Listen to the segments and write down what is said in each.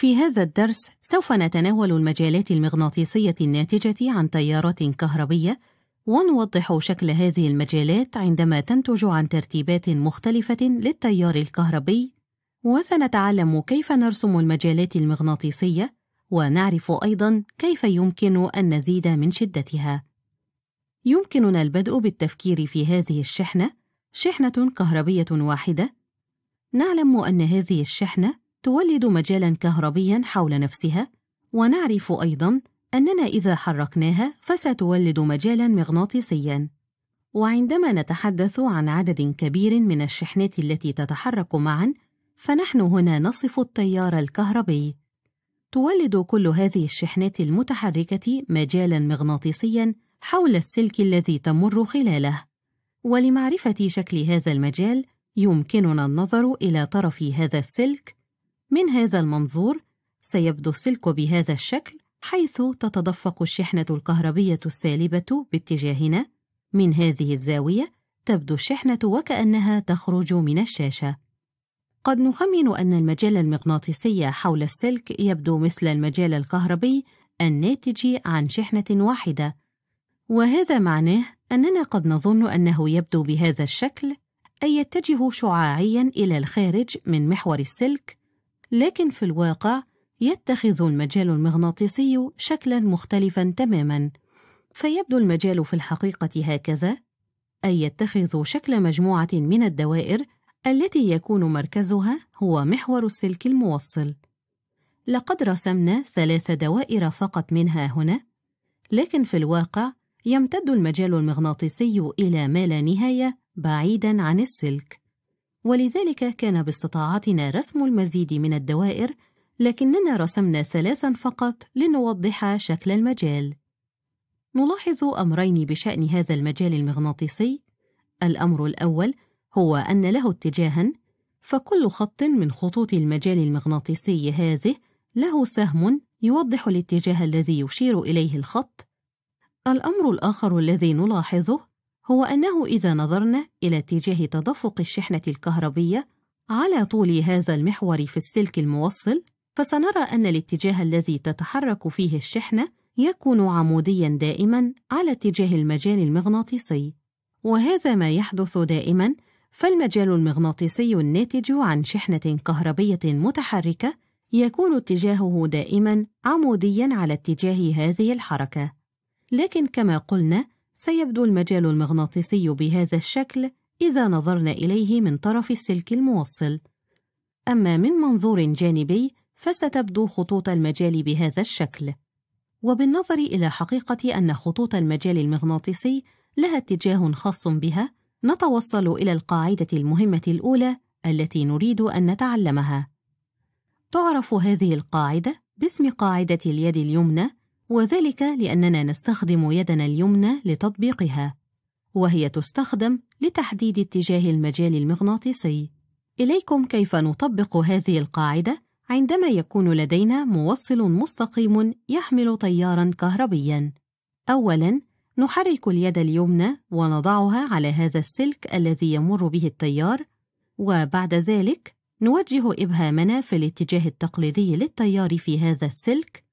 في هذا الدرس سوف نتناول المجالات المغناطيسية الناتجة عن تيارات كهربية ونوضح شكل هذه المجالات عندما تنتج عن ترتيبات مختلفة للتيار الكهربي وسنتعلم كيف نرسم المجالات المغناطيسية ونعرف أيضا كيف يمكن أن نزيد من شدتها يمكننا البدء بالتفكير في هذه الشحنة شحنة كهربية واحدة نعلم أن هذه الشحنة تولد مجالا كهربيا حول نفسها ونعرف أيضا أننا إذا حركناها فستولد مجالا مغناطيسيا وعندما نتحدث عن عدد كبير من الشحنات التي تتحرك معا فنحن هنا نصف التيار الكهربي تولد كل هذه الشحنات المتحركة مجالا مغناطيسيا حول السلك الذي تمر خلاله ولمعرفة شكل هذا المجال يمكننا النظر إلى طرف هذا السلك من هذا المنظور سيبدو السلك بهذا الشكل حيث تتدفق الشحنة الكهربية السالبة باتجاهنا من هذه الزاوية تبدو الشحنة وكأنها تخرج من الشاشة قد نخمن أن المجال المغناطيسي حول السلك يبدو مثل المجال الكهربي الناتج عن شحنة واحدة وهذا معناه أننا قد نظن أنه يبدو بهذا الشكل أي يتجه شعاعياً إلى الخارج من محور السلك لكن في الواقع يتخذ المجال المغناطيسي شكلا مختلفا تماما فيبدو المجال في الحقيقة هكذا أي يتخذ شكل مجموعة من الدوائر التي يكون مركزها هو محور السلك الموصل لقد رسمنا ثلاث دوائر فقط منها هنا لكن في الواقع يمتد المجال المغناطيسي إلى ما لا نهاية بعيداً عن السلك ولذلك كان باستطاعتنا رسم المزيد من الدوائر لكننا رسمنا ثلاثا فقط لنوضح شكل المجال نلاحظ أمرين بشأن هذا المجال المغناطيسي الأمر الأول هو أن له اتجاها فكل خط من خطوط المجال المغناطيسي هذه له سهم يوضح الاتجاه الذي يشير إليه الخط الأمر الآخر الذي نلاحظه هو أنه إذا نظرنا إلى اتجاه تدفق الشحنة الكهربية على طول هذا المحور في السلك الموصل فسنرى أن الاتجاه الذي تتحرك فيه الشحنة يكون عموديا دائما على اتجاه المجال المغناطيسي وهذا ما يحدث دائما فالمجال المغناطيسي الناتج عن شحنة كهربية متحركة يكون اتجاهه دائما عموديا على اتجاه هذه الحركة لكن كما قلنا سيبدو المجال المغناطيسي بهذا الشكل إذا نظرنا إليه من طرف السلك الموصل أما من منظور جانبي فستبدو خطوط المجال بهذا الشكل وبالنظر إلى حقيقة أن خطوط المجال المغناطيسي لها اتجاه خاص بها نتوصل إلى القاعدة المهمة الأولى التي نريد أن نتعلمها تعرف هذه القاعدة باسم قاعدة اليد اليمنى وذلك لأننا نستخدم يدنا اليمنى لتطبيقها وهي تستخدم لتحديد اتجاه المجال المغناطيسي إليكم كيف نطبق هذه القاعدة عندما يكون لدينا موصل مستقيم يحمل تيارا كهربيا أولا نحرك اليد اليمنى ونضعها على هذا السلك الذي يمر به التيار وبعد ذلك نوجه إبهامنا في الاتجاه التقليدي للتيار في هذا السلك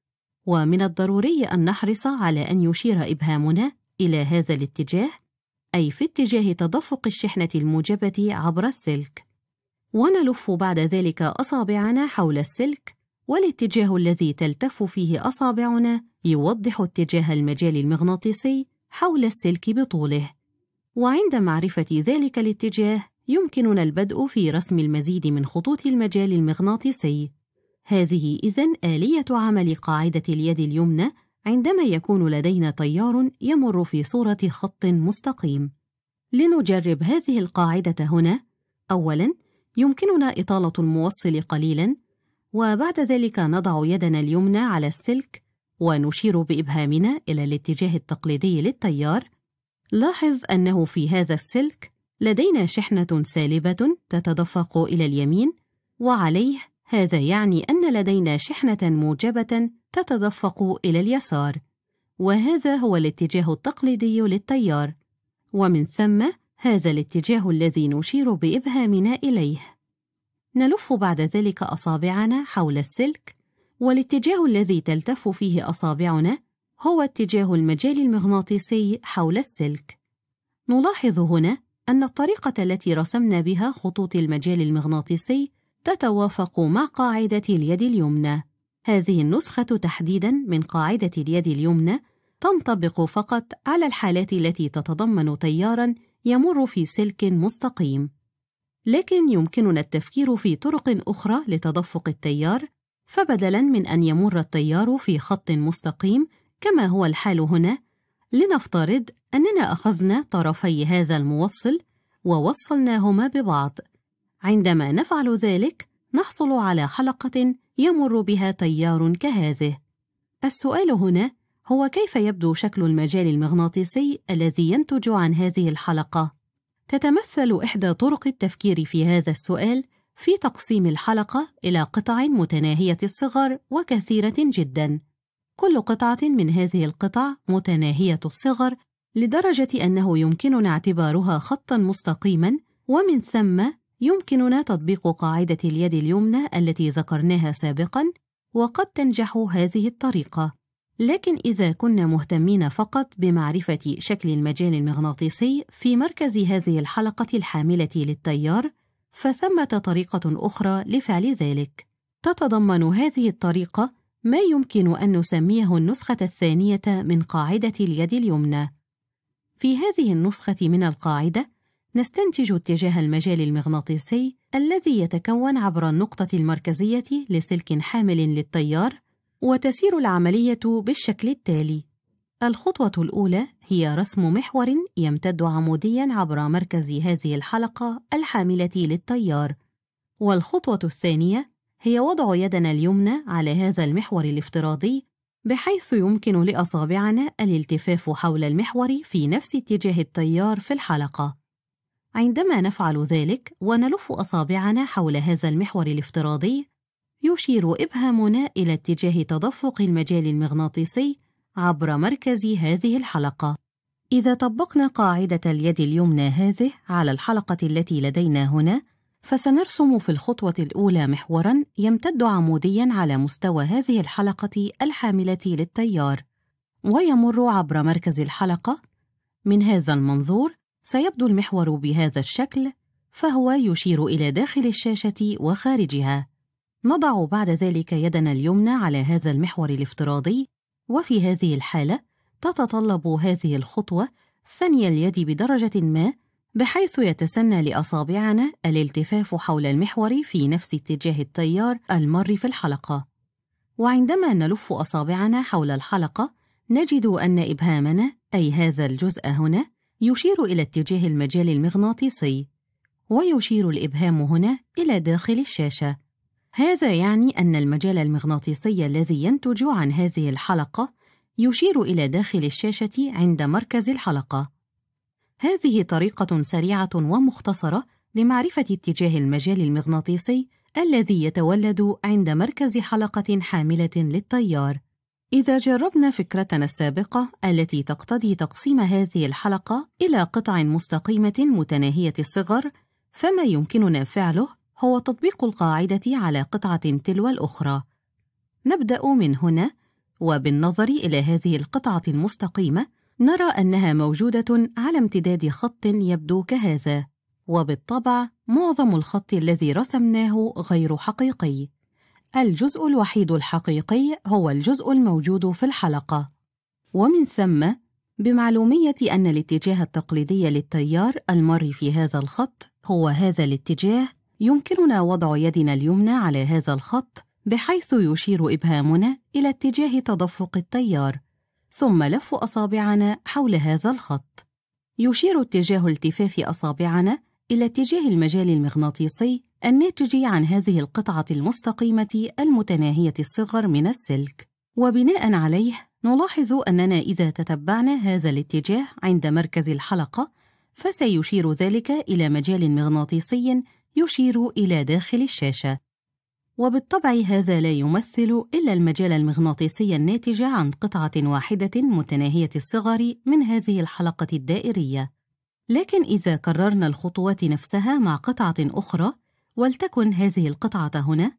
ومن الضروري أن نحرص على أن يشير إبهامنا إلى هذا الاتجاه أي في اتجاه تدفق الشحنة الموجبة عبر السلك ونلف بعد ذلك أصابعنا حول السلك والاتجاه الذي تلتف فيه أصابعنا يوضح اتجاه المجال المغناطيسي حول السلك بطوله وعند معرفة ذلك الاتجاه يمكننا البدء في رسم المزيد من خطوط المجال المغناطيسي هذه إذن آلية عمل قاعدة اليد اليمنى عندما يكون لدينا تيار يمر في صورة خط مستقيم لنجرب هذه القاعدة هنا أولاً يمكننا إطالة الموصل قليلاً وبعد ذلك نضع يدنا اليمنى على السلك ونشير بإبهامنا إلى الاتجاه التقليدي للتيار لاحظ أنه في هذا السلك لدينا شحنة سالبة تتدفق إلى اليمين وعليه هذا يعني أن لدينا شحنة موجبة تتدفق إلى اليسار وهذا هو الاتجاه التقليدي للتيار ومن ثم هذا الاتجاه الذي نشير بإبهامنا إليه نلف بعد ذلك أصابعنا حول السلك والاتجاه الذي تلتف فيه أصابعنا هو اتجاه المجال المغناطيسي حول السلك نلاحظ هنا أن الطريقة التي رسمنا بها خطوط المجال المغناطيسي تتوافق مع قاعدة اليد اليمنى هذه النسخة تحديداً من قاعدة اليد اليمنى تنطبق فقط على الحالات التي تتضمن تياراً يمر في سلك مستقيم لكن يمكننا التفكير في طرق أخرى لتدفق التيار فبدلاً من أن يمر التيار في خط مستقيم كما هو الحال هنا لنفترض أننا أخذنا طرفي هذا الموصل ووصلناهما ببعض عندما نفعل ذلك نحصل على حلقة يمر بها تيار كهذه السؤال هنا هو كيف يبدو شكل المجال المغناطيسي الذي ينتج عن هذه الحلقة؟ تتمثل إحدى طرق التفكير في هذا السؤال في تقسيم الحلقة إلى قطع متناهية الصغر وكثيرة جدا كل قطعة من هذه القطع متناهية الصغر لدرجة أنه يمكننا اعتبارها خطا مستقيما ومن ثم يمكننا تطبيق قاعدة اليد اليمنى التي ذكرناها سابقًا، وقد تنجح هذه الطريقة. لكن إذا كنا مهتمين فقط بمعرفة شكل المجال المغناطيسي في مركز هذه الحلقة الحاملة للتيار، فثمة طريقة أخرى لفعل ذلك. تتضمن هذه الطريقة ما يمكن أن نسميه النسخة الثانية من قاعدة اليد اليمنى. في هذه النسخة من القاعدة، نستنتج اتجاه المجال المغناطيسي الذي يتكون عبر النقطة المركزية لسلك حامل للتيار وتسير العملية بالشكل التالي الخطوة الأولى هي رسم محور يمتد عموديا عبر مركز هذه الحلقة الحاملة للتيار والخطوة الثانية هي وضع يدنا اليمنى على هذا المحور الافتراضي بحيث يمكن لأصابعنا الالتفاف حول المحور في نفس اتجاه التيار في الحلقة عندما نفعل ذلك ونلف أصابعنا حول هذا المحور الافتراضي يشير إبهامنا إلى اتجاه تدفق المجال المغناطيسي عبر مركز هذه الحلقة إذا طبقنا قاعدة اليد اليمنى هذه على الحلقة التي لدينا هنا فسنرسم في الخطوة الأولى محورا يمتد عموديا على مستوى هذه الحلقة الحاملة للتيار ويمر عبر مركز الحلقة من هذا المنظور سيبدو المحور بهذا الشكل فهو يشير إلى داخل الشاشة وخارجها نضع بعد ذلك يدنا اليمنى على هذا المحور الافتراضي وفي هذه الحالة تتطلب هذه الخطوة ثني اليد بدرجة ما بحيث يتسنى لأصابعنا الالتفاف حول المحور في نفس اتجاه التيار المر في الحلقة وعندما نلف أصابعنا حول الحلقة نجد أن إبهامنا أي هذا الجزء هنا يشير إلى اتجاه المجال المغناطيسي ويشير الإبهام هنا إلى داخل الشاشة هذا يعني أن المجال المغناطيسي الذي ينتج عن هذه الحلقة يشير إلى داخل الشاشة عند مركز الحلقة هذه طريقة سريعة ومختصرة لمعرفة اتجاه المجال المغناطيسي الذي يتولد عند مركز حلقة حاملة للتيار إذا جربنا فكرتنا السابقة التي تقتضي تقسيم هذه الحلقة إلى قطع مستقيمة متناهية الصغر، فما يمكننا فعله هو تطبيق القاعدة على قطعة تلو الأخرى. نبدأ من هنا، وبالنظر إلى هذه القطعة المستقيمة، نرى أنها موجودة على امتداد خط يبدو كهذا، وبالطبع معظم الخط الذي رسمناه غير حقيقي. الجزء الوحيد الحقيقي هو الجزء الموجود في الحلقة ومن ثم بمعلومية أن الاتجاه التقليدي للتيار المر في هذا الخط هو هذا الاتجاه يمكننا وضع يدنا اليمنى على هذا الخط بحيث يشير إبهامنا إلى اتجاه تدفق التيار ثم لف أصابعنا حول هذا الخط يشير اتجاه التفاف أصابعنا إلى اتجاه المجال المغناطيسي الناتج عن هذه القطعة المستقيمة المتناهية الصغر من السلك وبناء عليه نلاحظ أننا إذا تتبعنا هذا الاتجاه عند مركز الحلقة فسيشير ذلك إلى مجال مغناطيسي يشير إلى داخل الشاشة وبالطبع هذا لا يمثل إلا المجال المغناطيسي الناتج عن قطعة واحدة متناهية الصغر من هذه الحلقة الدائرية لكن إذا كررنا الخطوات نفسها مع قطعة أخرى ولتكن هذه القطعة هنا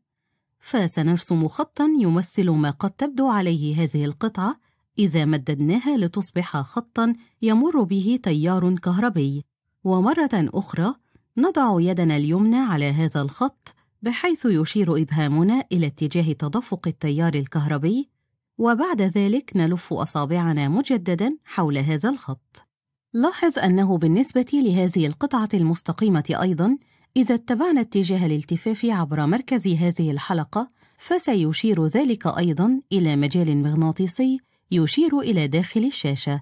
فسنرسم خطا يمثل ما قد تبدو عليه هذه القطعة إذا مددناها لتصبح خطا يمر به تيار كهربي ومرة أخرى نضع يدنا اليمنى على هذا الخط بحيث يشير إبهامنا إلى اتجاه تدفق التيار الكهربي وبعد ذلك نلف أصابعنا مجددا حول هذا الخط لاحظ أنه بالنسبة لهذه القطعة المستقيمة أيضاً إذا اتبعنا اتجاه الالتفاف عبر مركز هذه الحلقة فسيشير ذلك أيضا إلى مجال مغناطيسي يشير إلى داخل الشاشة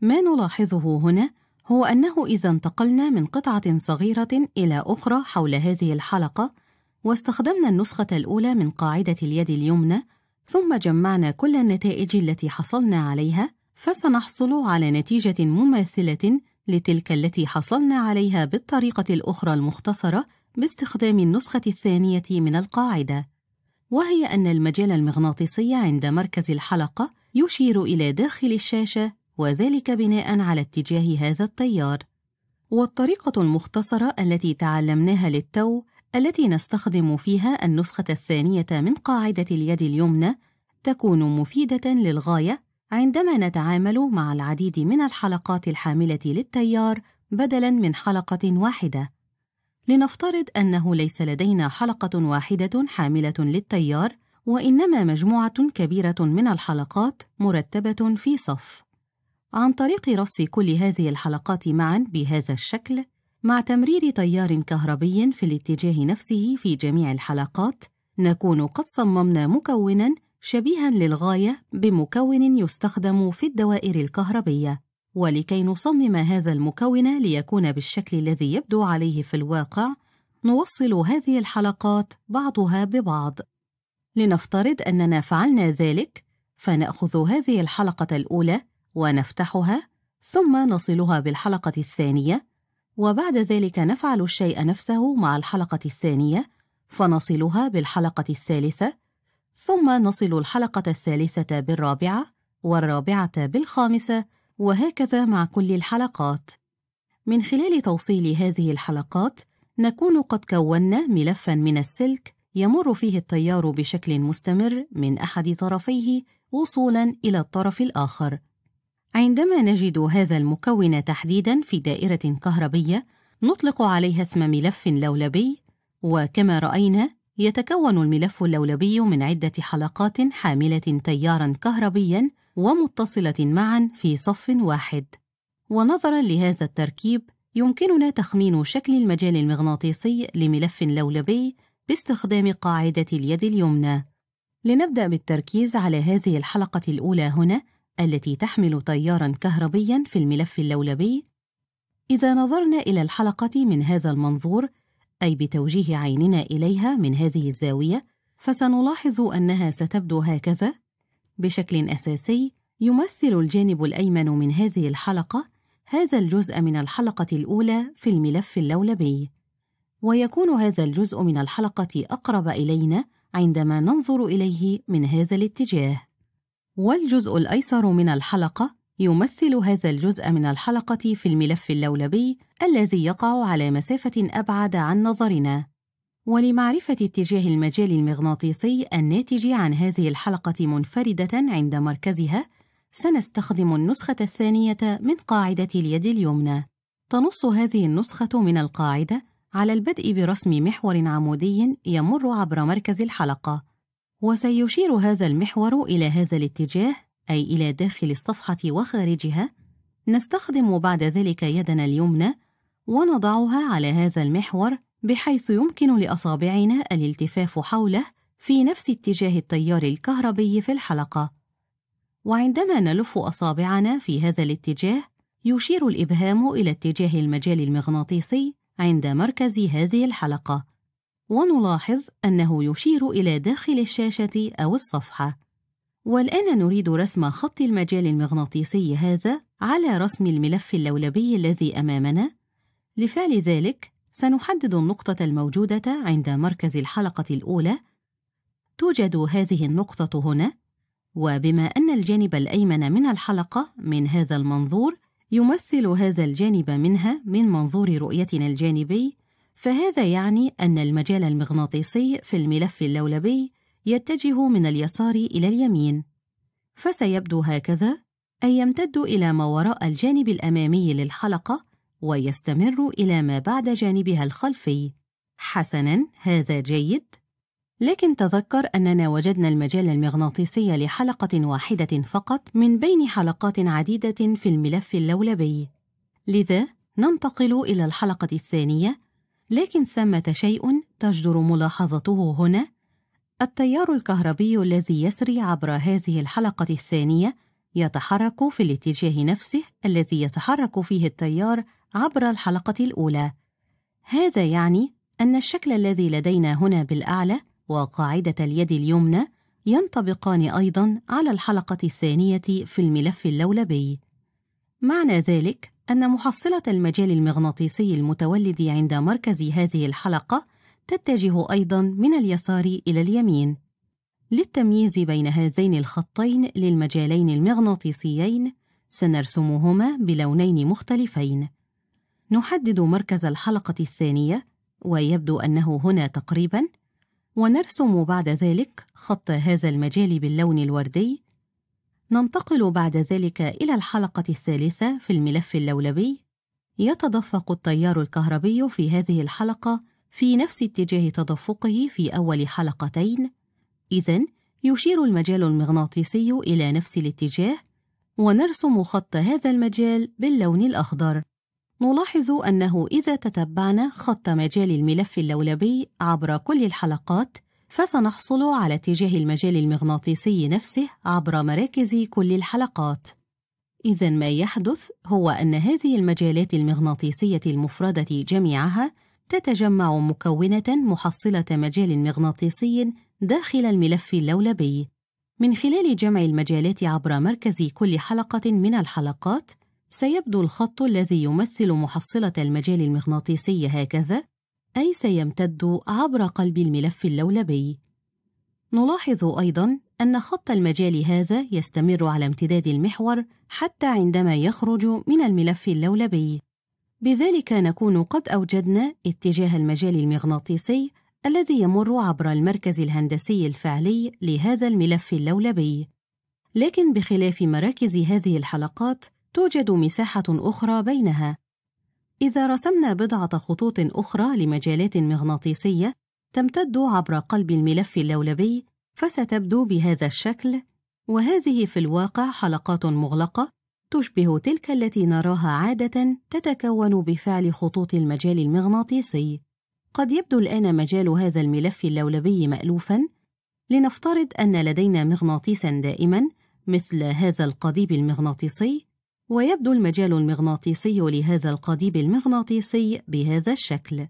ما نلاحظه هنا هو أنه إذا انتقلنا من قطعة صغيرة إلى أخرى حول هذه الحلقة واستخدمنا النسخة الأولى من قاعدة اليد اليمنى ثم جمعنا كل النتائج التي حصلنا عليها فسنحصل على نتيجة مماثلة لتلك التي حصلنا عليها بالطريقة الأخرى المختصرة باستخدام النسخة الثانية من القاعدة وهي أن المجال المغناطيسي عند مركز الحلقة يشير إلى داخل الشاشة وذلك بناء على اتجاه هذا التيار والطريقة المختصرة التي تعلمناها للتو التي نستخدم فيها النسخة الثانية من قاعدة اليد اليمنى تكون مفيدة للغاية عندما نتعامل مع العديد من الحلقات الحاملة للتيار بدلاً من حلقة واحدة لنفترض أنه ليس لدينا حلقة واحدة حاملة للتيار وإنما مجموعة كبيرة من الحلقات مرتبة في صف عن طريق رص كل هذه الحلقات معا بهذا الشكل مع تمرير تيار كهربي في الاتجاه نفسه في جميع الحلقات نكون قد صممنا مكونا شبيها للغاية بمكون يستخدم في الدوائر الكهربية ولكي نصمم هذا المكون ليكون بالشكل الذي يبدو عليه في الواقع نوصل هذه الحلقات بعضها ببعض لنفترض أننا فعلنا ذلك فنأخذ هذه الحلقة الأولى ونفتحها ثم نصلها بالحلقة الثانية وبعد ذلك نفعل الشيء نفسه مع الحلقة الثانية فنصلها بالحلقة الثالثة ثم نصل الحلقة الثالثة بالرابعة والرابعة بالخامسة وهكذا مع كل الحلقات من خلال توصيل هذه الحلقات نكون قد كونا ملفا من السلك يمر فيه التيار بشكل مستمر من أحد طرفيه وصولا إلى الطرف الآخر عندما نجد هذا المكون تحديدا في دائرة كهربية نطلق عليها اسم ملف لولبي وكما رأينا يتكون الملف اللولبي من عدة حلقات حاملة تيارًا كهربيًا ومتصلة معًا في صف واحد. ونظرًا لهذا التركيب، يمكننا تخمين شكل المجال المغناطيسي لملف لولبي باستخدام قاعدة اليد اليمنى. لنبدأ بالتركيز على هذه الحلقة الأولى هنا التي تحمل تيارًا كهربيًا في الملف اللولبي. إذا نظرنا إلى الحلقة من هذا المنظور، أي بتوجيه عيننا إليها من هذه الزاوية فسنلاحظ أنها ستبدو هكذا بشكل أساسي يمثل الجانب الأيمن من هذه الحلقة هذا الجزء من الحلقة الأولى في الملف اللولبي ويكون هذا الجزء من الحلقة أقرب إلينا عندما ننظر إليه من هذا الاتجاه والجزء الأيسر من الحلقة يمثل هذا الجزء من الحلقة في الملف اللولبي الذي يقع على مسافة أبعد عن نظرنا ولمعرفة اتجاه المجال المغناطيسي الناتج عن هذه الحلقة منفردة عند مركزها سنستخدم النسخة الثانية من قاعدة اليد اليمنى تنص هذه النسخة من القاعدة على البدء برسم محور عمودي يمر عبر مركز الحلقة وسيشير هذا المحور إلى هذا الاتجاه أي إلى داخل الصفحة وخارجها نستخدم بعد ذلك يدنا اليمنى ونضعها على هذا المحور بحيث يمكن لأصابعنا الالتفاف حوله في نفس اتجاه التيار الكهربي في الحلقة وعندما نلف أصابعنا في هذا الاتجاه يشير الإبهام إلى اتجاه المجال المغناطيسي عند مركز هذه الحلقة ونلاحظ أنه يشير إلى داخل الشاشة أو الصفحة والآن نريد رسم خط المجال المغناطيسي هذا على رسم الملف اللولبي الذي أمامنا لفعل ذلك سنحدد النقطة الموجودة عند مركز الحلقة الأولى توجد هذه النقطة هنا وبما أن الجانب الأيمن من الحلقة من هذا المنظور يمثل هذا الجانب منها من منظور رؤيتنا الجانبي فهذا يعني أن المجال المغناطيسي في الملف اللولبي يتجه من اليسار إلى اليمين فسيبدو هكذا أي يمتد إلى ما وراء الجانب الأمامي للحلقة ويستمر إلى ما بعد جانبها الخلفي حسناً هذا جيد لكن تذكر أننا وجدنا المجال المغناطيسي لحلقة واحدة فقط من بين حلقات عديدة في الملف اللولبي لذا ننتقل إلى الحلقة الثانية لكن ثمة شيء تجدر ملاحظته هنا التيار الكهربي الذي يسري عبر هذه الحلقة الثانية يتحرك في الاتجاه نفسه الذي يتحرك فيه التيار عبر الحلقة الأولى هذا يعني أن الشكل الذي لدينا هنا بالأعلى وقاعدة اليد اليمنى ينطبقان أيضاً على الحلقة الثانية في الملف اللولبي معنى ذلك أن محصلة المجال المغناطيسي المتولد عند مركز هذه الحلقة تتجه أيضاً من اليسار إلى اليمين للتمييز بين هذين الخطين للمجالين المغناطيسيين سنرسمهما بلونين مختلفين نحدد مركز الحلقة الثانية ويبدو أنه هنا تقريباً ونرسم بعد ذلك خط هذا المجال باللون الوردي ننتقل بعد ذلك إلى الحلقة الثالثة في الملف اللولبي يتدفق التيار الكهربي في هذه الحلقة في نفس اتجاه تدفقه في أول حلقتين إذن يشير المجال المغناطيسي إلى نفس الاتجاه ونرسم خط هذا المجال باللون الأخضر نلاحظ أنه إذا تتبعنا خط مجال الملف اللولبي عبر كل الحلقات فسنحصل على اتجاه المجال المغناطيسي نفسه عبر مراكز كل الحلقات إذا ما يحدث هو أن هذه المجالات المغناطيسية المفردة جميعها تتجمع مكونة محصلة مجال مغناطيسي داخل الملف اللولبي من خلال جمع المجالات عبر مركز كل حلقة من الحلقات سيبدو الخط الذي يمثل محصلة المجال المغناطيسي هكذا أي سيمتد عبر قلب الملف اللولبي نلاحظ أيضاً أن خط المجال هذا يستمر على امتداد المحور حتى عندما يخرج من الملف اللولبي بذلك نكون قد أوجدنا اتجاه المجال المغناطيسي الذي يمر عبر المركز الهندسي الفعلي لهذا الملف اللولبي لكن بخلاف مراكز هذه الحلقات توجد مساحة أخرى بينها إذا رسمنا بضعة خطوط أخرى لمجالات مغناطيسية تمتد عبر قلب الملف اللولبي فستبدو بهذا الشكل وهذه في الواقع حلقات مغلقة تشبه تلك التي نراها عادة تتكون بفعل خطوط المجال المغناطيسي قد يبدو الآن مجال هذا الملف اللولبي مألوفاً لنفترض أن لدينا مغناطيساً دائماً مثل هذا القضيب المغناطيسي ويبدو المجال المغناطيسي لهذا القضيب المغناطيسي بهذا الشكل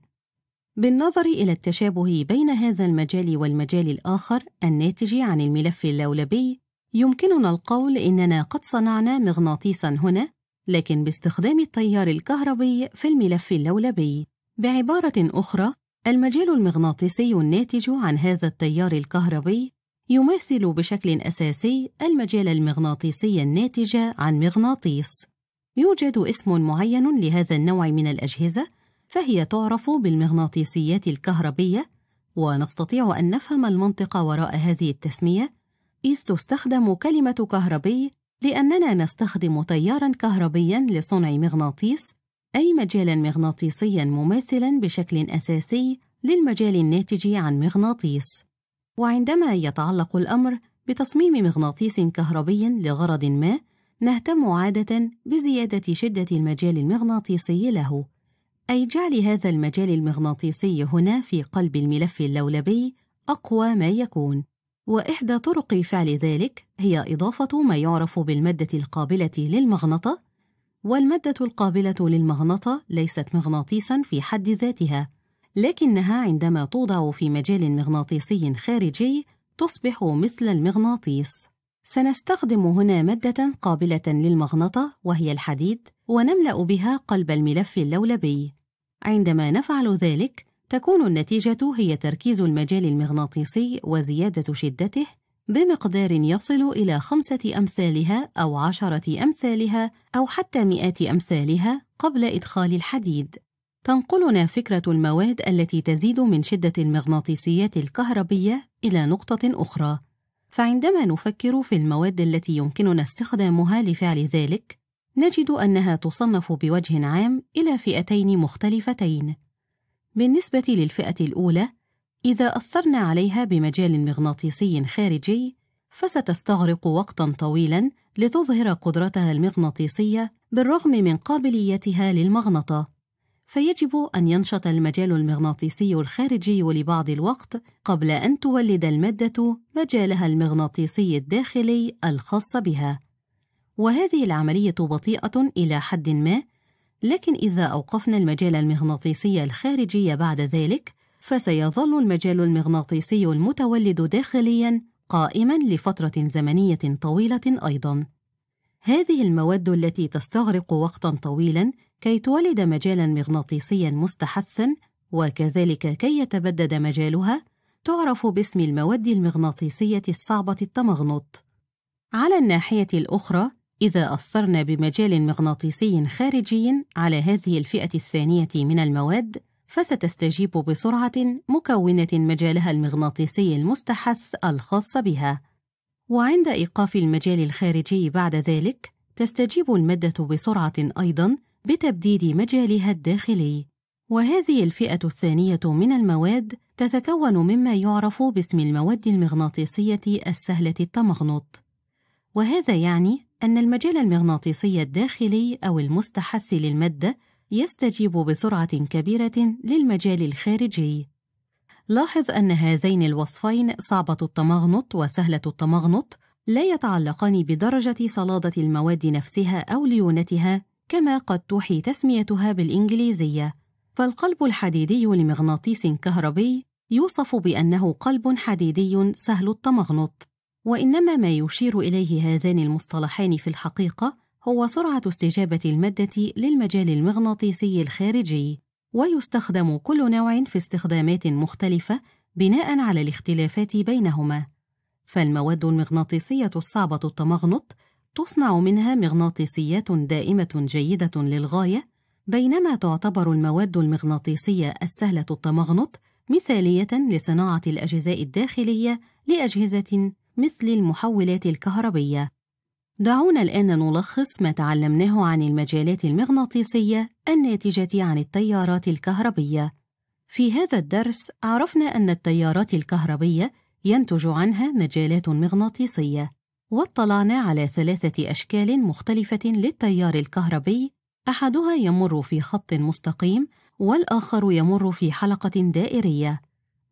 بالنظر إلى التشابه بين هذا المجال والمجال الآخر الناتج عن الملف اللولبي يمكننا القول إننا قد صنعنا مغناطيساً هنا لكن باستخدام التيار الكهربي في الملف اللولبي بعبارة أخرى المجال المغناطيسي الناتج عن هذا التيار الكهربي يمثل بشكل أساسي المجال المغناطيسي الناتج عن مغناطيس يوجد اسم معين لهذا النوع من الأجهزة فهي تعرف بالمغناطيسيات الكهربية ونستطيع أن نفهم المنطق وراء هذه التسمية إذ تستخدم كلمة كهربي لأننا نستخدم تياراً كهربياً لصنع مغناطيس أي مجالاً مغناطيسياً مماثلاً بشكل أساسي للمجال الناتج عن مغناطيس وعندما يتعلق الأمر بتصميم مغناطيس كهربي لغرض ما نهتم عادة بزيادة شدة المجال المغناطيسي له أي جعل هذا المجال المغناطيسي هنا في قلب الملف اللولبي أقوى ما يكون وإحدى طرق فعل ذلك هي إضافة ما يعرف بالمادة القابلة للمغنطة والمادة القابلة للمغنطة ليست مغناطيسا في حد ذاتها لكنها عندما توضع في مجال مغناطيسي خارجي تصبح مثل المغناطيس سنستخدم هنا مادة قابلة للمغنطة وهي الحديد ونملأ بها قلب الملف اللولبي عندما نفعل ذلك تكون النتيجة هي تركيز المجال المغناطيسي وزيادة شدته بمقدار يصل إلى خمسة أمثالها أو عشرة أمثالها أو حتى مئات أمثالها قبل إدخال الحديد تنقلنا فكرة المواد التي تزيد من شدة المغناطيسيات الكهربية إلى نقطة أخرى، فعندما نفكر في المواد التي يمكننا استخدامها لفعل ذلك، نجد أنها تصنف بوجه عام إلى فئتين مختلفتين. بالنسبة للفئة الأولى، إذا أثرنا عليها بمجال مغناطيسي خارجي، فستستغرق وقتًا طويلًا لتظهر قدرتها المغناطيسية بالرغم من قابليتها للمغنطة. فيجب أن ينشط المجال المغناطيسي الخارجي لبعض الوقت قبل أن تولد المادة مجالها المغناطيسي الداخلي الخاص بها، وهذه العملية بطيئة إلى حد ما، لكن إذا أوقفنا المجال المغناطيسي الخارجي بعد ذلك، فسيظل المجال المغناطيسي المتولد داخليًا قائمًا لفترة زمنية طويلة أيضًا. هذه المواد التي تستغرق وقتًا طويلًا كي تولد مجالا مغناطيسيا مستحثا وكذلك كي يتبدد مجالها تعرف باسم المواد المغناطيسية الصعبة التمغنط على الناحية الأخرى إذا أثرنا بمجال مغناطيسي خارجي على هذه الفئة الثانية من المواد فستستجيب بسرعة مكونة مجالها المغناطيسي المستحث الخاص بها وعند إيقاف المجال الخارجي بعد ذلك تستجيب المادة بسرعة أيضاً بتبديد مجالها الداخلي وهذه الفئة الثانية من المواد تتكون مما يعرف باسم المواد المغناطيسية السهلة التمغنط وهذا يعني أن المجال المغناطيسي الداخلي أو المستحث للمادة يستجيب بسرعة كبيرة للمجال الخارجي لاحظ أن هذين الوصفين صعبة التمغنط وسهلة التمغنط لا يتعلقان بدرجة صلادة المواد نفسها أو ليونتها كما قد توحي تسميتها بالإنجليزية فالقلب الحديدي لمغناطيس كهربي يوصف بأنه قلب حديدي سهل التمغنط وإنما ما يشير إليه هذان المصطلحان في الحقيقة هو سرعة استجابة المادة للمجال المغناطيسي الخارجي ويستخدم كل نوع في استخدامات مختلفة بناء على الاختلافات بينهما فالمواد المغناطيسية الصعبة التمغنط تصنع منها مغناطيسيات دائمة جيدة للغاية بينما تعتبر المواد المغناطيسية السهلة التمغنط مثالية لصناعة الأجزاء الداخلية لأجهزة مثل المحولات الكهربية. دعونا الآن نلخص ما تعلمناه عن المجالات المغناطيسية الناتجة عن التيارات الكهربية. في هذا الدرس عرفنا أن التيارات الكهربية ينتج عنها مجالات مغناطيسية. واطلعنا على ثلاثة أشكال مختلفة للتيار الكهربي أحدها يمر في خط مستقيم والآخر يمر في حلقة دائرية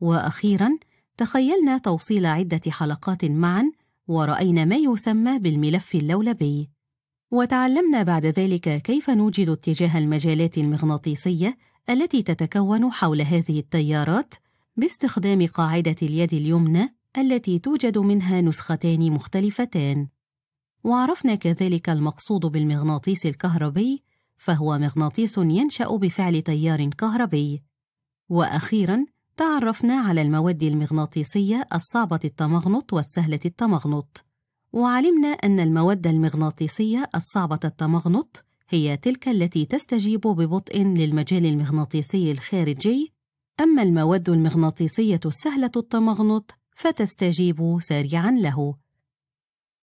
وأخيراً تخيلنا توصيل عدة حلقات معاً ورأينا ما يسمى بالملف اللولبي وتعلمنا بعد ذلك كيف نوجد اتجاه المجالات المغناطيسية التي تتكون حول هذه التيارات باستخدام قاعدة اليد اليمنى التي توجد منها نسختان مختلفتان وعرفنا كذلك المقصود بالمغناطيس الكهربي فهو مغناطيس ينشأ بفعل تيار كهربي وأخيراً تعرفنا على المواد المغناطيسية الصعبة التمغنط والسهلة التمغنط وعلمنا أن المواد المغناطيسية الصعبة التمغنط هي تلك التي تستجيب ببطء للمجال المغناطيسي الخارجي أما المواد المغناطيسية السهلة التمغنط فتستجيب سريعا له